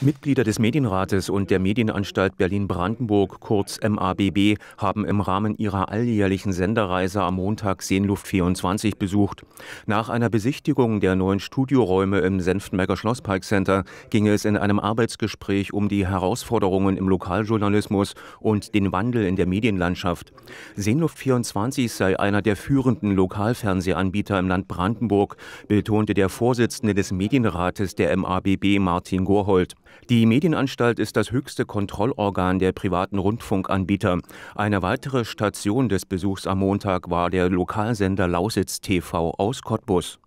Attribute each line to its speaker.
Speaker 1: Mitglieder des Medienrates und der Medienanstalt Berlin-Brandenburg, kurz MABB, haben im Rahmen ihrer alljährlichen Senderreise am Montag Seenluft 24 besucht. Nach einer Besichtigung der neuen Studioräume im Senftenberger Schlosspark Center ging es in einem Arbeitsgespräch um die Herausforderungen im Lokaljournalismus und den Wandel in der Medienlandschaft. Seenluft 24 sei einer der führenden Lokalfernsehanbieter im Land Brandenburg, betonte der Vorsitzende des Medienrates der MABB Martin Gorhold. Die Medienanstalt ist das höchste Kontrollorgan der privaten Rundfunkanbieter. Eine weitere Station des Besuchs am Montag war der Lokalsender Lausitz TV aus Cottbus.